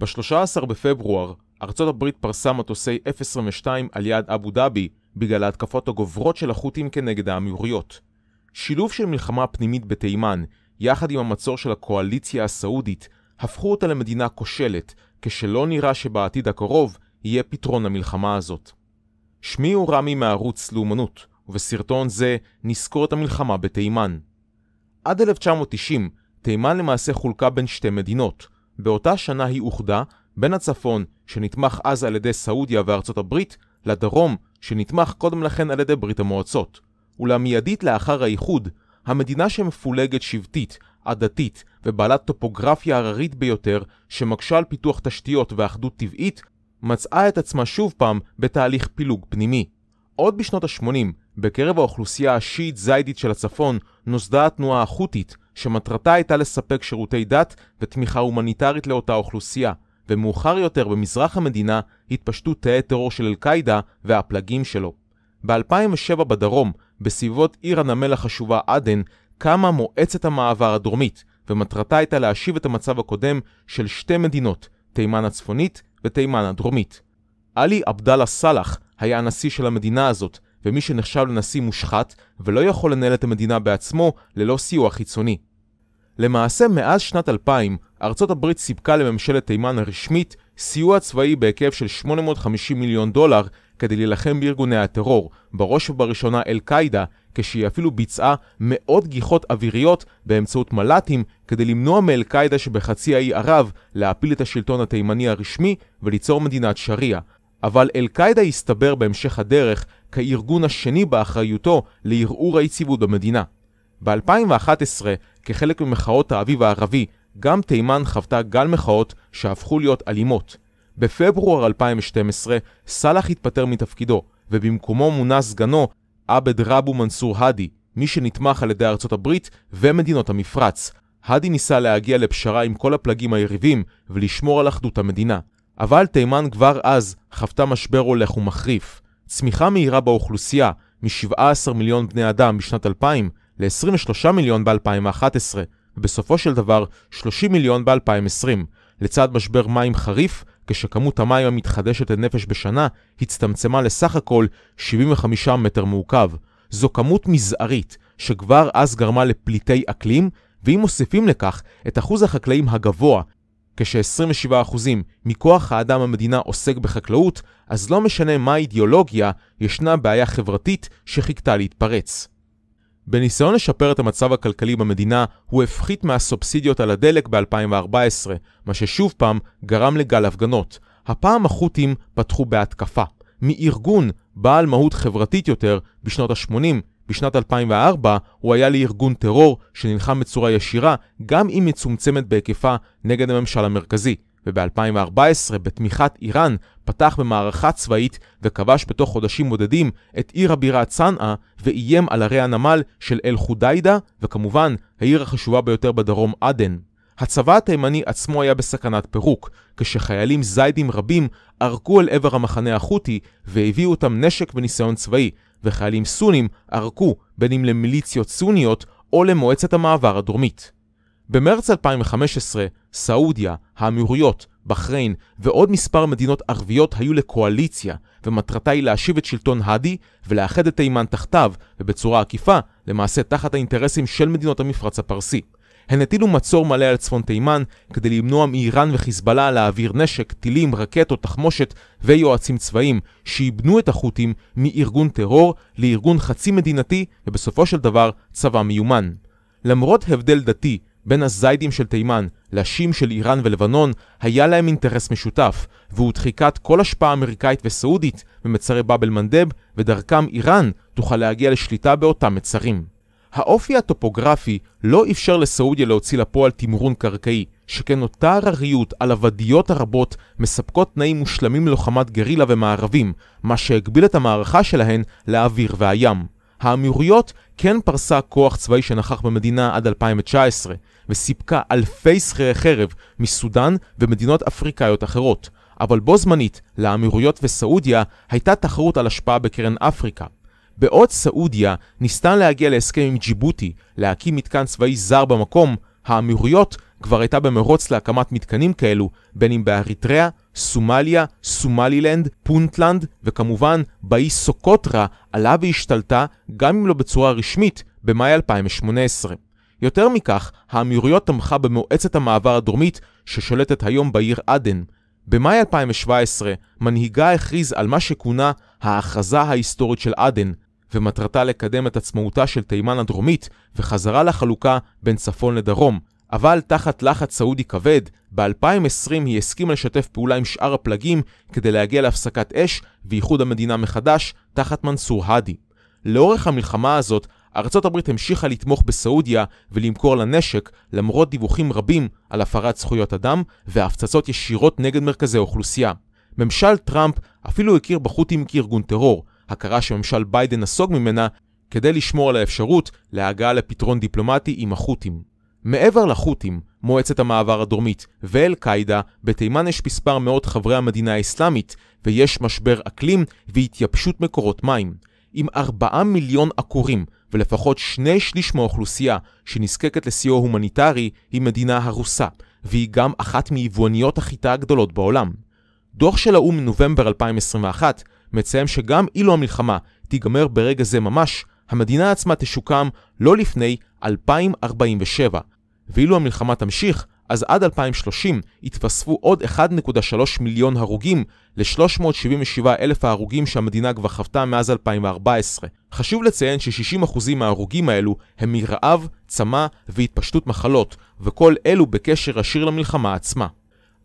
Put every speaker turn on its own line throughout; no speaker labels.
ב-13 בפברואר, ארצות הברית פרסה מטוסי F-22 על יד אבו דאבי בגלל ההתקפות הגוברות של החות'ים כנגד האמירויות. שילוב של מלחמה פנימית בתימן, יחד עם המצור של הקואליציה הסעודית, הפכו אותה למדינה כושלת, כשלא נראה שבעתיד הקרוב יהיה פתרון למלחמה הזאת. שמי הוא רמי מערוץ לאומנות, ובסרטון זה נזכור את המלחמה בתימן. עד 1990, תימן למעשה חולקה בין שתי מדינות, באותה שנה היא אוחדה בין הצפון, שנתמך אז על ידי סעודיה וארצות הברית, לדרום, שנתמך קודם לכן על ידי ברית המועצות. אולם מיידית לאחר האיחוד, המדינה שמפולגת שבטית, עדתית ובעלת טופוגרפיה הררית ביותר, שמקשה על פיתוח תשתיות ואחדות טבעית, מצאה את עצמה שוב פעם בתהליך פילוג פנימי. עוד בשנות ה-80, בקרב האוכלוסייה השיעית-זיידית של הצפון נוסדה התנועה החות'ית, שמטרתה הייתה לספק שירותי דת ותמיכה הומניטרית לאותה אוכלוסייה, ומאוחר יותר במזרח המדינה התפשטו תאי טרור של אל-קאעידה והפלגים שלו. ב-2007 בדרום, בסביבות עיר הנמל החשובה עדן, קמה מועצת המעבר הדרומית, ומטרתה הייתה להשיב את המצב הקודם של שתי מדינות, תימן הצפונית ותימן הדרומית. עלי עבדאללה סאלח היה הנשיא של המדינה הזאת, ומי שנחשב לנשיא מושחת ולא יכול לנהל את המדינה בעצמו ללא סיוע חיצוני. למעשה מאז שנת 2000 ארצות הברית סיפקה לממשלת תימן הרשמית סיוע צבאי בהיקף של 850 מיליון דולר כדי להילחם בארגוני הטרור, בראש ובראשונה אל קאידה כשהיא אפילו ביצעה מאות גיחות אוויריות באמצעות מל"טים כדי למנוע מאל קאידה שבחצי האי ערב להפיל את השלטון התימני הרשמי וליצור מדינת שריעה. אבל אל קאידה הסתבר בהמשך הדרך כארגון השני באחריותו לערעור היציבות במדינה. ב-2011, כחלק ממחאות האביב הערבי, גם תימן חוותה גל מחאות שהפכו להיות אלימות. בפברואר 2012, סאלח התפטר מתפקידו, ובמקומו מונה סגנו, עבד רבו מנסור האדי, מי שנתמך על ידי ארצות הברית ומדינות המפרץ. האדי ניסה להגיע לפשרה עם כל הפלגים היריבים ולשמור על אחדות המדינה. אבל תימן כבר אז חוותה משבר הולך ומחריף. צמיחה מהירה באוכלוסייה מ-17 מיליון בני אדם בשנת 2000 ל-23 מיליון ב-2011, ובסופו של דבר 30 מיליון ב-2020, לצד משבר מים חריף, כשכמות המים המתחדשת לנפש בשנה הצטמצמה לסך הכל 75 מטר מעוקב. זו כמות מזערית, שכבר אז גרמה לפליטי אקלים, ואם מוסיפים לכך את אחוז החקלאים הגבוה כש-27% מכוח האדם המדינה עוסק בחקלאות, אז לא משנה מה האידיאולוגיה, ישנה בעיה חברתית שחיכתה להתפרץ. בניסיון לשפר את המצב הכלכלי במדינה, הוא הפחית מהסובסידיות על הדלק ב-2014, מה ששוב פעם גרם לגל הפגנות. הפעם החות'ים פתחו בהתקפה, מארגון בעל מהות חברתית יותר בשנות ה-80, בשנת 2004 הוא היה לארגון טרור שנלחם בצורה ישירה, גם אם מצומצמת בהיקפה, נגד הממשל המרכזי. וב-2014, בתמיכת איראן, פתח במערכה צבאית וכבש בתוך חודשים בודדים את עיר הבירה צנעא ואיים על ערי הנמל של אל-חודיידה וכמובן העיר החשובה ביותר בדרום עדן. הצבא התימני עצמו היה בסכנת פירוק, כשחיילים זיידים רבים ערקו אל עבר המחנה החות'י והביאו אותם נשק וניסיון צבאי, וחיילים סונים ערקו בין אם למיליציות סוניות או למועצת המעבר הדרומית. במרץ 2015, סעודיה, האמירויות, בחריין ועוד מספר מדינות ערביות היו לקואליציה, ומטרתה היא להשיב את שלטון האדי ולאחד את תימן תחתיו, ובצורה עקיפה, למעשה תחת האינטרסים של מדינות המפרץ הפרסי. הן הטילו מצור מלא על צפון תימן כדי למנוע מאיראן וחיזבאללה להעביר נשק, טילים, רקטות, תחמושת ויועצים צבאיים שאיבנו את החות'ים מארגון טרור לארגון חצי מדינתי ובסופו של דבר צבא מיומן. למרות הבדל דתי בין הזיידים של תימן לשים של איראן ולבנון היה להם אינטרס משותף והוא דחיקת כל השפעה אמריקאית וסעודית במצרי באב אל-מנדב ודרכם איראן תוכל להגיע לשליטה באותם מצרים. האופי הטופוגרפי לא אפשר לסעודיה להוציא לפועל תמרון קרקעי, שכן אותה הרריות על הוודיות הרבות מספקות תנאים מושלמים ללוחמת גרילה ומערבים, מה שהגביל את המערכה שלהן לאוויר והים. האמירויות כן פרסה כוח צבאי שנכח במדינה עד 2019, וסיפקה אלפי שכירי חרב מסודאן ומדינות אפריקאיות אחרות. אבל בו זמנית, לאמירויות וסעודיה הייתה תחרות על השפעה בקרן אפריקה, בעוד סעודיה ניסתה להגיע להסכם עם ג'יבוטי להקים מתקן צבאי זר במקום, האמירויות כבר הייתה במרוץ להקמת מתקנים כאלו, בין אם באריתריאה, סומליה, סומלילנד, פונטלנד, וכמובן באי סוקוטרה עלה והשתלטה, גם אם לא בצורה רשמית, במאי 2018. יותר מכך, האמירויות תמכה במועצת המעבר הדרומית ששולטת היום בעיר עדן. במאי 2017, מנהיגה הכריז על מה שכונה ההכרזה ההיסטורית של עדן, ומטרתה לקדם את עצמאותה של תימן הדרומית וחזרה לחלוקה בין צפון לדרום. אבל תחת לחץ סעודי כבד, ב-2020 היא הסכימה לשתף פעולה עם שאר הפלגים כדי להגיע להפסקת אש ואיחוד המדינה מחדש תחת מנסור האדי. לאורך המלחמה הזאת, ארצות הברית המשיכה לתמוך בסעודיה ולמכור לה נשק, למרות דיווחים רבים על הפרת זכויות אדם והפצצות ישירות נגד מרכזי אוכלוסייה. ממשל טראמפ אפילו הכיר בחות'ים כארגון טרור, הכרה שממשל ביידן נסוג ממנה, כדי לשמור על האפשרות להגעה לפתרון דיפלומטי עם החות'ים. מעבר לחות'ים, מועצת המעבר הדרומית ואל-קאעידה, בתימן יש מספר מאות חברי המדינה האסלאמית, ויש משבר אקלים והתייבשות מקורות מים. עם ארבעה מיליון עקורים ולפחות שני שליש מהאוכלוסייה שנזקקת לסיוע הומניטרי היא מדינה הרוסה, והיא גם אחת מיבואניות החיטה הגדולות בעולם. דוח של האו"ם מנובמבר 2021 מציין שגם אילו המלחמה תיגמר ברגע זה ממש, המדינה עצמה תשוקם לא לפני 2047. ואילו המלחמה תמשיך, אז עד 2030 יתווספו עוד 1.3 מיליון הרוגים ל-377 אלף ההרוגים שהמדינה כבר חוותה מאז 2014. חשוב לציין ש-60% מההרוגים האלו הם מרעב, צמא והתפשטות מחלות, וכל אלו בקשר ישיר למלחמה עצמה.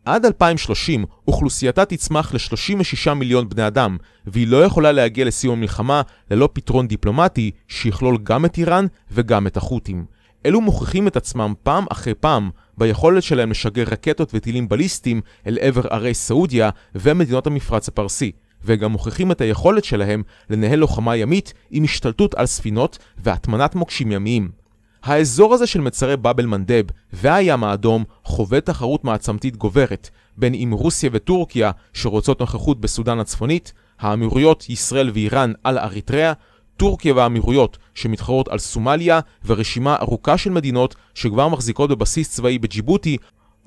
עד 2030 אוכלוסייתה תצמח ל-36 מיליון בני אדם, והיא לא יכולה להגיע לסיום המלחמה ללא פתרון דיפלומטי שיכלול גם את איראן וגם את החות'ים. אלו מוכיחים את עצמם פעם אחרי פעם ביכולת שלהם לשגר רקטות וטילים בליסטיים אל עבר ערי סעודיה ומדינות המפרץ הפרסי, וגם מוכיחים את היכולת שלהם לנהל לוחמה ימית עם השתלטות על ספינות והטמנת מוקשים ימיים. האזור הזה של מצרי באבל מנדב והים האדום חווה תחרות מעצמתית גוברת, בין אם רוסיה וטורקיה שרוצות נוכחות בסודאן הצפונית, האמירויות, ישראל ואיראן על אריתריאה, טורקיה והאמירויות שמתחרות על סומליה ורשימה ארוכה של מדינות שכבר מחזיקות בבסיס צבאי בג'יבוטי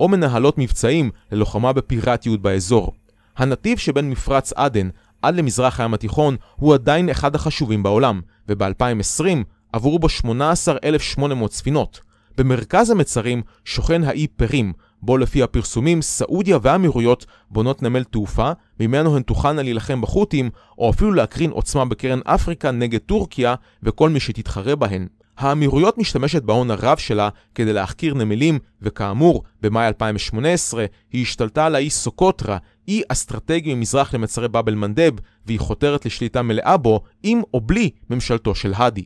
או מנהלות מבצעים ללוחמה בפיראטיות באזור. הנתיב שבין מפרץ עדן עד למזרח הים התיכון הוא עדיין אחד החשובים בעולם, וב-2020 עברו בו 18,800 ספינות. במרכז המצרים שוכן האי פרים, בו לפי הפרסומים סעודיה והאמירויות בונות נמל תעופה, ממנו הן תוכלנה להילחם בחות'ים, או אפילו להקרין עוצמה בקרן אפריקה נגד טורקיה וכל מי שתתחרה בהן. האמירויות משתמשת בהון הרב שלה כדי להחכיר נמלים, וכאמור, במאי 2018 היא השתלטה על האי סוקוטרה, אי אסטרטגי ממזרח למצרי באב אל-מנדב, והיא חותרת לשליטה מלאה בו, עם או בלי ממשלתו של האדי.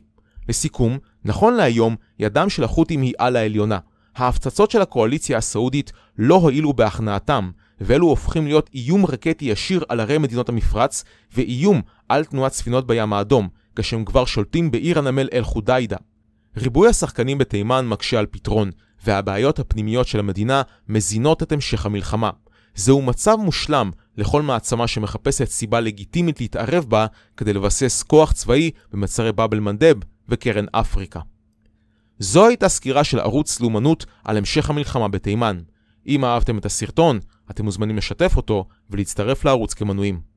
לסיכום, נכון להיום, ידם של החות'ים היא על העליונה. ההפצצות של הקואליציה הסעודית לא הועילו בהכנעתם, ואלו הופכים להיות איום רקטי ישיר על ערי מדינות המפרץ, ואיום על תנועת ספינות בים האדום, כשהם כבר שולטים בעיר הנמל אל-חודיידה. ריבוי השחקנים בתימן מקשה על פתרון, והבעיות הפנימיות של המדינה מזינות את המשך המלחמה. זהו מצב מושלם לכל מעצמה שמחפשת סיבה לגיטימית להתערב בה כדי לבסס כוח צבאי במצרי באבל מנדב וקרן אפריקה. זו הייתה סקירה של ערוץ לאומנות על המשך המלחמה בתימן. אם אהבתם את הסרטון, אתם מוזמנים לשתף אותו ולהצטרף לערוץ כמנויים.